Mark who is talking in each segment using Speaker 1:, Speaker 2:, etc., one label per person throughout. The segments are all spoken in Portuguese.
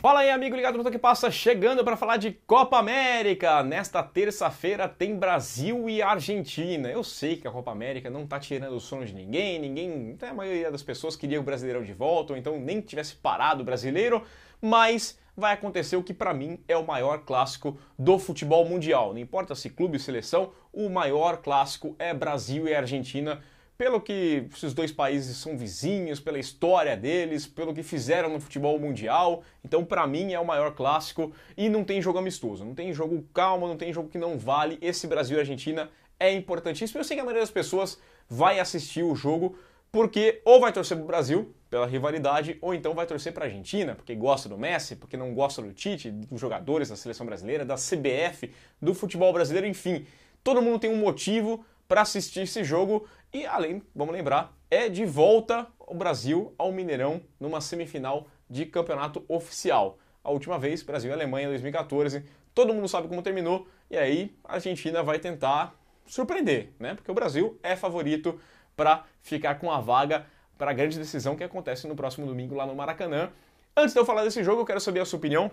Speaker 1: Fala aí, amigo ligado no que passa, chegando para falar de Copa América. Nesta terça-feira tem Brasil e Argentina. Eu sei que a Copa América não tá tirando o sono de ninguém, ninguém, até então a maioria das pessoas queria o Brasileirão de volta, ou então nem tivesse parado o Brasileiro, mas vai acontecer o que para mim é o maior clássico do futebol mundial. Não importa se clube ou seleção, o maior clássico é Brasil e Argentina pelo que esses dois países são vizinhos, pela história deles, pelo que fizeram no futebol mundial. Então, para mim, é o maior clássico e não tem jogo amistoso, não tem jogo calmo, não tem jogo que não vale. Esse Brasil Argentina é importantíssimo. Eu sei que a maioria das pessoas vai assistir o jogo porque ou vai torcer pro Brasil pela rivalidade ou então vai torcer para a Argentina, porque gosta do Messi, porque não gosta do Tite, dos jogadores da seleção brasileira, da CBF, do futebol brasileiro, enfim. Todo mundo tem um motivo para assistir esse jogo. E além, vamos lembrar, é de volta o Brasil ao Mineirão numa semifinal de campeonato oficial. A última vez, Brasil e Alemanha 2014, todo mundo sabe como terminou, e aí a Argentina vai tentar surpreender, né? Porque o Brasil é favorito para ficar com a vaga para a grande decisão que acontece no próximo domingo lá no Maracanã. Antes de eu falar desse jogo, eu quero saber a sua opinião.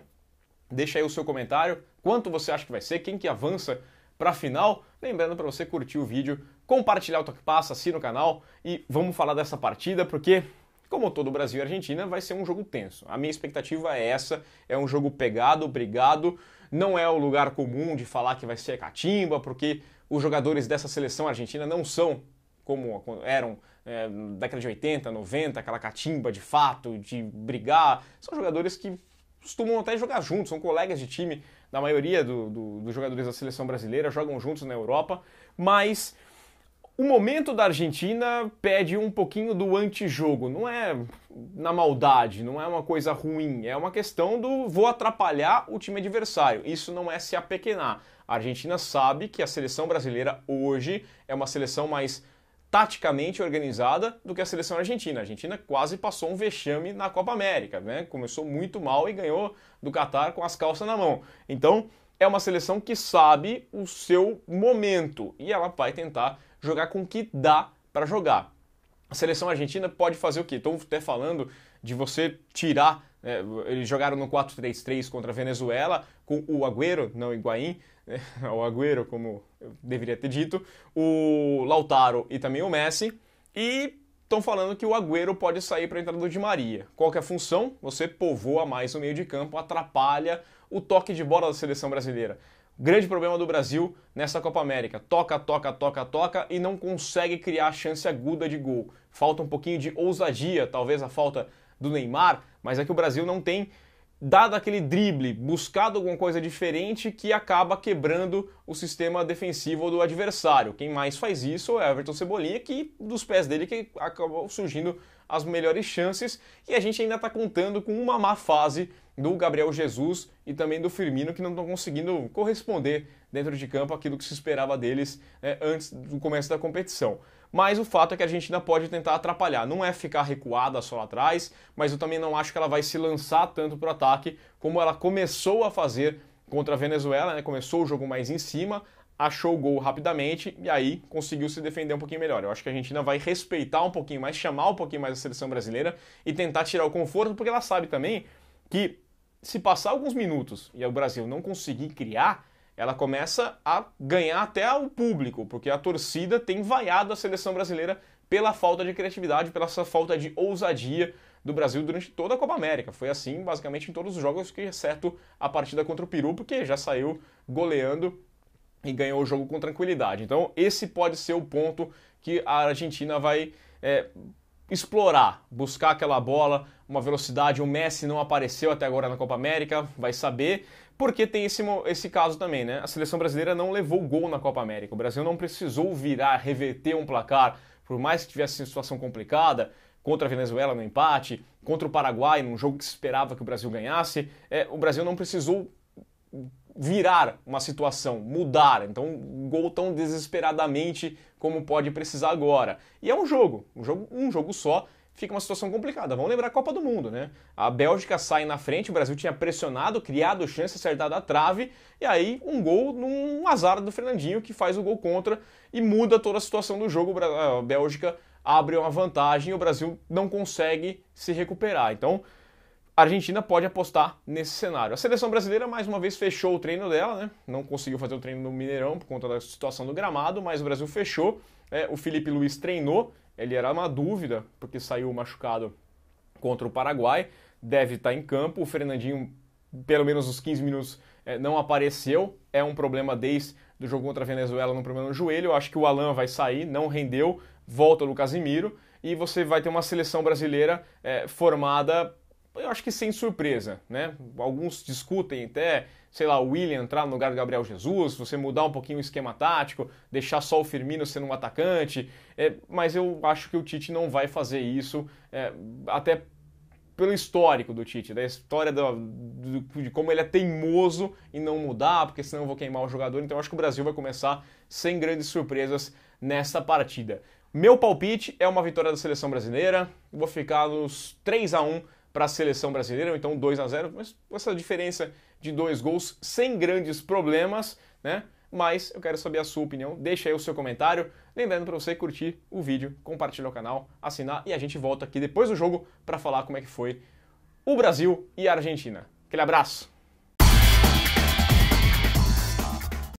Speaker 1: Deixa aí o seu comentário, quanto você acha que vai ser, quem que avança para a final. Lembrando para você curtir o vídeo, compartilhar o Toque Passa, assina o canal e vamos falar dessa partida, porque como todo Brasil e Argentina, vai ser um jogo tenso. A minha expectativa é essa, é um jogo pegado, brigado, não é o lugar comum de falar que vai ser catimba, porque os jogadores dessa seleção argentina não são como eram é, década de 80, 90, aquela catimba de fato, de brigar. São jogadores que costumam até jogar juntos, são colegas de time da maioria do, do, dos jogadores da seleção brasileira, jogam juntos na Europa, mas o momento da Argentina pede um pouquinho do antijogo, não é na maldade, não é uma coisa ruim, é uma questão do vou atrapalhar o time adversário. Isso não é se apequenar. A Argentina sabe que a seleção brasileira hoje é uma seleção mais taticamente organizada do que a seleção argentina. A Argentina quase passou um vexame na Copa América, né? Começou muito mal e ganhou do Qatar com as calças na mão. Então, é uma seleção que sabe o seu momento e ela vai tentar jogar com o que dá para jogar. A seleção argentina pode fazer o que? Estou até falando de você tirar. É, eles jogaram no 4-3-3 contra a Venezuela, com o Agüero, não Higuaín, é, o Agüero, como eu deveria ter dito, o Lautaro e também o Messi. E estão falando que o Agüero pode sair para a entrada do Di Maria. Qual é a função? Você povoa mais o meio de campo, atrapalha o toque de bola da seleção brasileira. Grande problema do Brasil nessa Copa América. Toca, toca, toca, toca e não consegue criar chance aguda de gol. Falta um pouquinho de ousadia, talvez a falta do Neymar, mas é que o Brasil não tem dado aquele drible, buscado alguma coisa diferente que acaba quebrando o sistema defensivo do adversário. Quem mais faz isso é Everton Cebolinha, que dos pés dele que acabou surgindo as melhores chances e a gente ainda está contando com uma má fase do Gabriel Jesus e também do Firmino que não estão conseguindo corresponder dentro de campo aquilo que se esperava deles né, antes do começo da competição. Mas o fato é que a Argentina pode tentar atrapalhar. Não é ficar recuada só lá atrás, mas eu também não acho que ela vai se lançar tanto para o ataque como ela começou a fazer contra a Venezuela, né? começou o jogo mais em cima, achou o gol rapidamente e aí conseguiu se defender um pouquinho melhor. Eu acho que a Argentina vai respeitar um pouquinho mais, chamar um pouquinho mais a seleção brasileira e tentar tirar o conforto, porque ela sabe também que se passar alguns minutos e o Brasil não conseguir criar, ela começa a ganhar até o público, porque a torcida tem vaiado a seleção brasileira pela falta de criatividade, pela falta de ousadia do Brasil durante toda a Copa América. Foi assim, basicamente, em todos os jogos, exceto a partida contra o Peru, porque já saiu goleando e ganhou o jogo com tranquilidade. Então, esse pode ser o ponto que a Argentina vai é, explorar, buscar aquela bola, uma velocidade. O Messi não apareceu até agora na Copa América, vai saber, porque tem esse, esse caso também, né? A seleção brasileira não levou gol na Copa América. O Brasil não precisou virar, reverter um placar, por mais que tivesse uma situação complicada. Contra a Venezuela no empate, contra o Paraguai, num jogo que se esperava que o Brasil ganhasse, é, o Brasil não precisou virar uma situação, mudar. Então, um gol tão desesperadamente como pode precisar agora. E é um jogo, um jogo, um jogo só, fica uma situação complicada. Vamos lembrar a Copa do Mundo, né? A Bélgica sai na frente, o Brasil tinha pressionado, criado chance, acertado a trave, e aí um gol num azar do Fernandinho que faz o gol contra e muda toda a situação do jogo. A Bélgica abre uma vantagem e o Brasil não consegue se recuperar. Então, a Argentina pode apostar nesse cenário. A seleção brasileira, mais uma vez, fechou o treino dela, né? Não conseguiu fazer o treino no Mineirão por conta da situação do gramado, mas o Brasil fechou. É, o Felipe Luiz treinou, ele era uma dúvida, porque saiu machucado contra o Paraguai, deve estar tá em campo. O Fernandinho, pelo menos os 15 minutos, é, não apareceu. É um problema desde do jogo contra a Venezuela no problema no joelho. Eu acho que o Alan vai sair, não rendeu, volta o Casimiro. E você vai ter uma seleção brasileira é, formada eu acho que sem surpresa, né? Alguns discutem até, sei lá, o William entrar no lugar do Gabriel Jesus, você mudar um pouquinho o esquema tático, deixar só o Firmino sendo um atacante, é, mas eu acho que o Tite não vai fazer isso, é, até pelo histórico do Tite, da história do, do, de como ele é teimoso em não mudar, porque senão eu vou queimar o jogador. Então eu acho que o Brasil vai começar sem grandes surpresas nesta partida. Meu palpite é uma vitória da seleção brasileira, vou ficar nos 3 a 1 para a seleção brasileira, então 2 a 0 mas essa diferença de dois gols sem grandes problemas, né? Mas eu quero saber a sua opinião, deixa aí o seu comentário. Lembrando para você curtir o vídeo, compartilhar o canal, assinar e a gente volta aqui depois do jogo para falar como é que foi o Brasil e a Argentina. Aquele abraço!